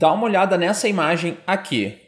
Dá uma olhada nessa imagem aqui.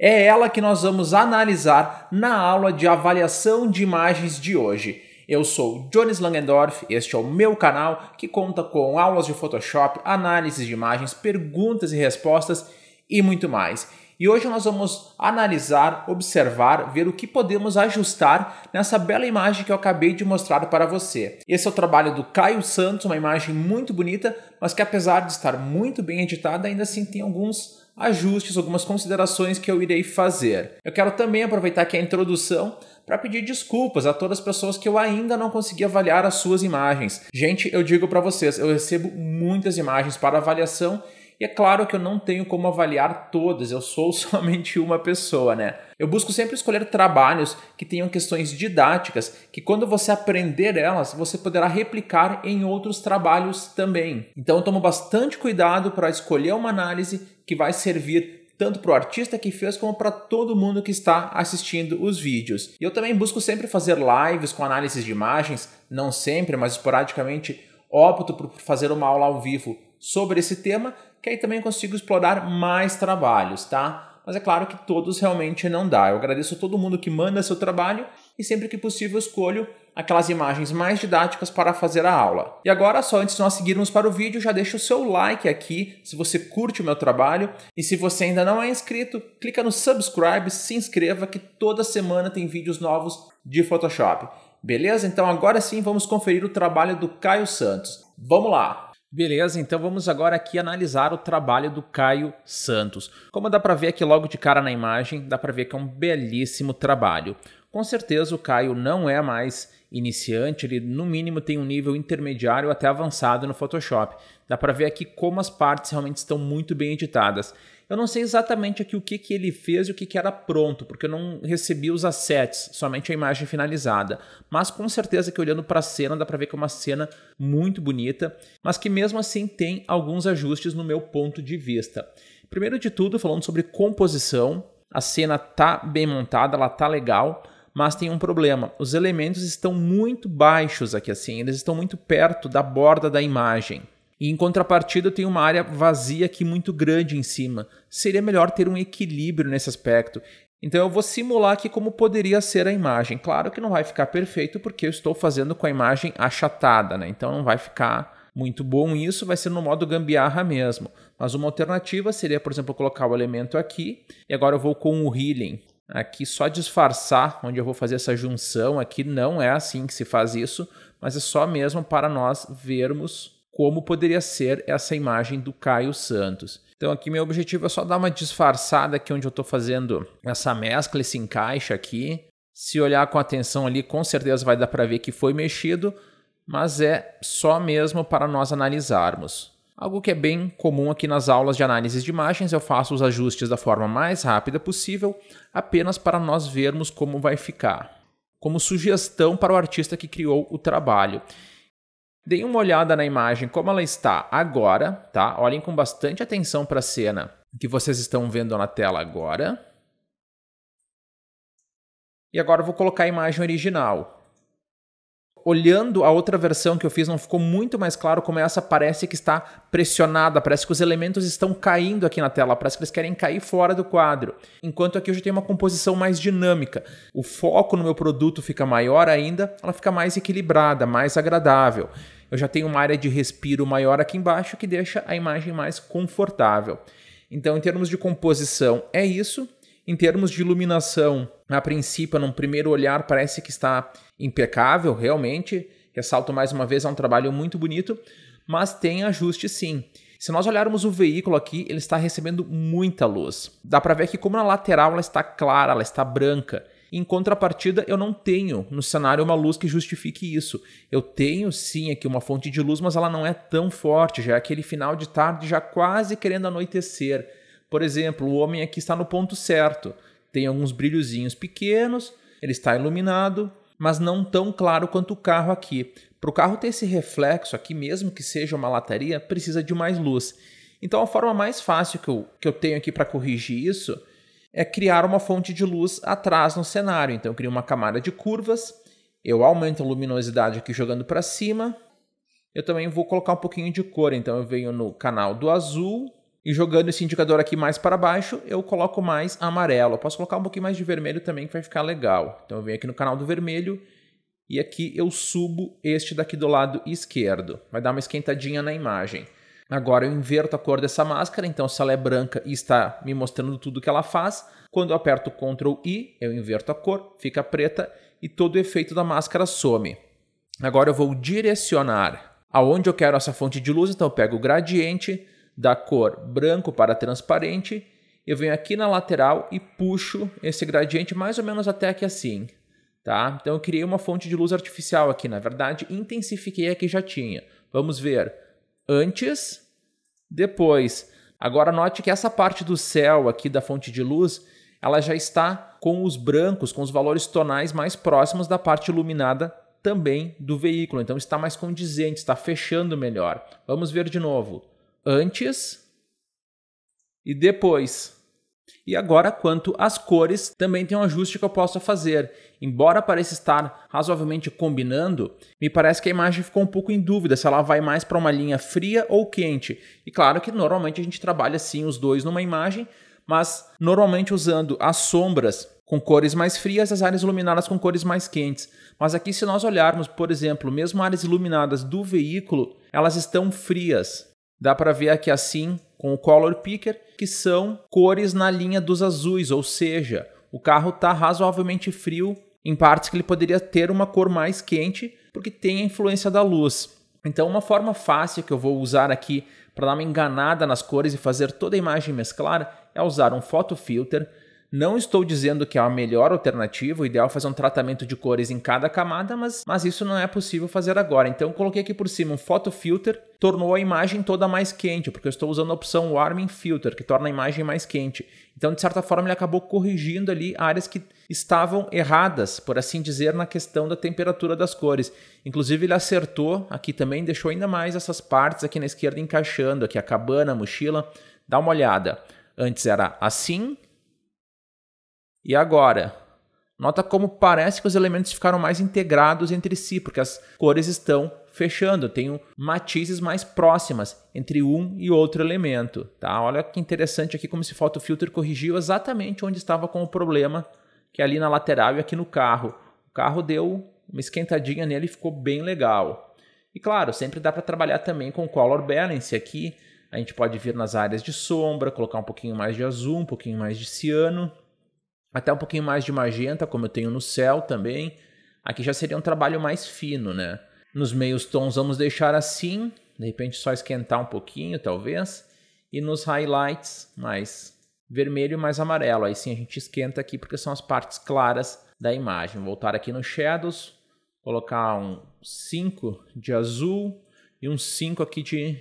É ela que nós vamos analisar na aula de avaliação de imagens de hoje. Eu sou Jones Langendorf, este é o meu canal que conta com aulas de Photoshop, análises de imagens, perguntas e respostas e muito mais. E hoje nós vamos analisar, observar, ver o que podemos ajustar nessa bela imagem que eu acabei de mostrar para você. Esse é o trabalho do Caio Santos, uma imagem muito bonita, mas que apesar de estar muito bem editada, ainda assim tem alguns ajustes, algumas considerações que eu irei fazer. Eu quero também aproveitar aqui a introdução para pedir desculpas a todas as pessoas que eu ainda não consegui avaliar as suas imagens. Gente, eu digo para vocês, eu recebo muitas imagens para avaliação e é claro que eu não tenho como avaliar todas, eu sou somente uma pessoa, né? Eu busco sempre escolher trabalhos que tenham questões didáticas, que quando você aprender elas, você poderá replicar em outros trabalhos também. Então eu tomo bastante cuidado para escolher uma análise que vai servir tanto para o artista que fez como para todo mundo que está assistindo os vídeos. E eu também busco sempre fazer lives com análises de imagens, não sempre, mas esporadicamente opto por fazer uma aula ao vivo sobre esse tema que aí também consigo explorar mais trabalhos, tá? Mas é claro que todos realmente não dá. Eu agradeço a todo mundo que manda seu trabalho e sempre que possível escolho aquelas imagens mais didáticas para fazer a aula. E agora, só antes de nós seguirmos para o vídeo, já deixa o seu like aqui se você curte o meu trabalho. E se você ainda não é inscrito, clica no subscribe, se inscreva que toda semana tem vídeos novos de Photoshop. Beleza? Então agora sim vamos conferir o trabalho do Caio Santos. Vamos lá! Beleza, então vamos agora aqui analisar o trabalho do Caio Santos. Como dá para ver aqui logo de cara na imagem, dá para ver que é um belíssimo trabalho. Com certeza o Caio não é mais iniciante, ele no mínimo tem um nível intermediário até avançado no Photoshop. Dá para ver aqui como as partes realmente estão muito bem editadas. Eu não sei exatamente aqui o que, que ele fez e o que, que era pronto, porque eu não recebi os assets, somente a imagem finalizada. Mas com certeza que olhando para a cena dá para ver que é uma cena muito bonita, mas que mesmo assim tem alguns ajustes no meu ponto de vista. Primeiro de tudo, falando sobre composição, a cena tá bem montada, ela tá legal, mas tem um problema. Os elementos estão muito baixos aqui assim, eles estão muito perto da borda da imagem. E em contrapartida, tem uma área vazia aqui muito grande em cima. Seria melhor ter um equilíbrio nesse aspecto. Então eu vou simular aqui como poderia ser a imagem. Claro que não vai ficar perfeito porque eu estou fazendo com a imagem achatada, né? Então não vai ficar muito bom isso, vai ser no modo gambiarra mesmo. Mas uma alternativa seria, por exemplo, colocar o elemento aqui e agora eu vou com o healing aqui só disfarçar onde eu vou fazer essa junção aqui, não é assim que se faz isso, mas é só mesmo para nós vermos como poderia ser essa imagem do Caio Santos. Então aqui meu objetivo é só dar uma disfarçada aqui onde eu estou fazendo essa mescla, esse encaixe aqui. Se olhar com atenção ali, com certeza vai dar para ver que foi mexido, mas é só mesmo para nós analisarmos. Algo que é bem comum aqui nas aulas de análise de imagens, eu faço os ajustes da forma mais rápida possível, apenas para nós vermos como vai ficar. Como sugestão para o artista que criou o trabalho. Deem uma olhada na imagem como ela está agora, tá? Olhem com bastante atenção para a cena que vocês estão vendo na tela agora. E agora eu vou colocar a imagem original olhando a outra versão que eu fiz, não ficou muito mais claro como essa parece que está pressionada, parece que os elementos estão caindo aqui na tela, parece que eles querem cair fora do quadro. Enquanto aqui eu já tenho uma composição mais dinâmica. O foco no meu produto fica maior ainda, ela fica mais equilibrada, mais agradável. Eu já tenho uma área de respiro maior aqui embaixo que deixa a imagem mais confortável. Então, em termos de composição, é isso. Em termos de iluminação, a princípio, num primeiro olhar, parece que está impecável, realmente. Ressalto mais uma vez, é um trabalho muito bonito, mas tem ajuste sim. Se nós olharmos o veículo aqui, ele está recebendo muita luz. Dá para ver que como na lateral ela está clara, ela está branca. Em contrapartida, eu não tenho no cenário uma luz que justifique isso. Eu tenho sim aqui uma fonte de luz, mas ela não é tão forte, já é aquele final de tarde já quase querendo anoitecer. Por exemplo, o homem aqui está no ponto certo tem alguns brilhozinhos pequenos, ele está iluminado, mas não tão claro quanto o carro aqui. Para o carro ter esse reflexo aqui, mesmo que seja uma lataria, precisa de mais luz. Então a forma mais fácil que eu, que eu tenho aqui para corrigir isso é criar uma fonte de luz atrás no cenário. Então eu crio uma camada de curvas, eu aumento a luminosidade aqui jogando para cima. Eu também vou colocar um pouquinho de cor, então eu venho no canal do azul, e jogando esse indicador aqui mais para baixo, eu coloco mais amarelo. Eu posso colocar um pouquinho mais de vermelho também, que vai ficar legal. Então eu venho aqui no canal do vermelho e aqui eu subo este daqui do lado esquerdo. Vai dar uma esquentadinha na imagem. Agora eu inverto a cor dessa máscara, então se ela é branca e está me mostrando tudo que ela faz, quando eu aperto Ctrl I, eu inverto a cor, fica preta e todo o efeito da máscara some. Agora eu vou direcionar aonde eu quero essa fonte de luz, então eu pego o gradiente, da cor branco para transparente, eu venho aqui na lateral e puxo esse gradiente mais ou menos até aqui assim. Tá? Então eu criei uma fonte de luz artificial aqui, na verdade intensifiquei a que já tinha. Vamos ver antes, depois. Agora note que essa parte do céu aqui da fonte de luz, ela já está com os brancos, com os valores tonais mais próximos da parte iluminada também do veículo. Então está mais condizente, está fechando melhor. Vamos ver de novo antes e depois. E agora, quanto às cores, também tem um ajuste que eu posso fazer. Embora pareça estar razoavelmente combinando, me parece que a imagem ficou um pouco em dúvida se ela vai mais para uma linha fria ou quente. E claro que normalmente a gente trabalha assim os dois numa imagem, mas normalmente usando as sombras com cores mais frias, as áreas iluminadas com cores mais quentes. Mas aqui, se nós olharmos, por exemplo, mesmo áreas iluminadas do veículo, elas estão frias. Dá para ver aqui assim com o color picker que são cores na linha dos azuis, ou seja, o carro está razoavelmente frio em partes que ele poderia ter uma cor mais quente porque tem a influência da luz. Então, uma forma fácil que eu vou usar aqui para dar uma enganada nas cores e fazer toda a imagem mesclar é usar um photo filter não estou dizendo que é a melhor alternativa, o ideal é fazer um tratamento de cores em cada camada, mas, mas isso não é possível fazer agora. Então coloquei aqui por cima um photo filter, tornou a imagem toda mais quente, porque eu estou usando a opção warming filter, que torna a imagem mais quente. Então, de certa forma, ele acabou corrigindo ali áreas que estavam erradas, por assim dizer, na questão da temperatura das cores. Inclusive, ele acertou aqui também, deixou ainda mais essas partes aqui na esquerda encaixando, aqui a cabana, a mochila. Dá uma olhada. Antes era assim, e agora? Nota como parece que os elementos ficaram mais integrados entre si, porque as cores estão fechando, tenho matizes mais próximas entre um e outro elemento. Tá? Olha que interessante aqui como esse fotofilter corrigiu exatamente onde estava com o problema, que é ali na lateral e aqui no carro. O carro deu uma esquentadinha nele e ficou bem legal. E claro, sempre dá para trabalhar também com color balance aqui. A gente pode vir nas áreas de sombra, colocar um pouquinho mais de azul, um pouquinho mais de ciano até um pouquinho mais de magenta, como eu tenho no céu também. Aqui já seria um trabalho mais fino, né? Nos meios tons vamos deixar assim, de repente só esquentar um pouquinho, talvez. E nos highlights, mais vermelho e mais amarelo. Aí sim a gente esquenta aqui, porque são as partes claras da imagem. Voltar aqui nos Shadows, colocar um 5 de azul e um 5 aqui de,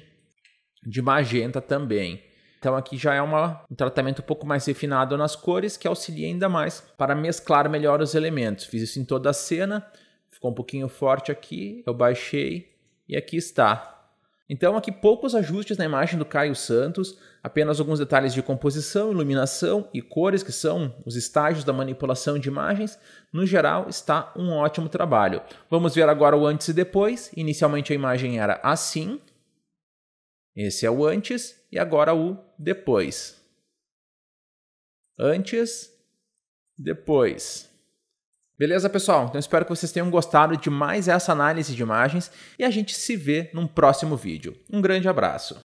de magenta também. Então aqui já é uma, um tratamento um pouco mais refinado nas cores, que auxilia ainda mais para mesclar melhor os elementos. Fiz isso em toda a cena, ficou um pouquinho forte aqui, eu baixei e aqui está. Então aqui poucos ajustes na imagem do Caio Santos, apenas alguns detalhes de composição, iluminação e cores que são os estágios da manipulação de imagens. No geral, está um ótimo trabalho. Vamos ver agora o antes e depois. Inicialmente a imagem era assim, esse é o antes e agora o depois. Antes, depois. Beleza, pessoal? Então espero que vocês tenham gostado de mais essa análise de imagens e a gente se vê num próximo vídeo. Um grande abraço!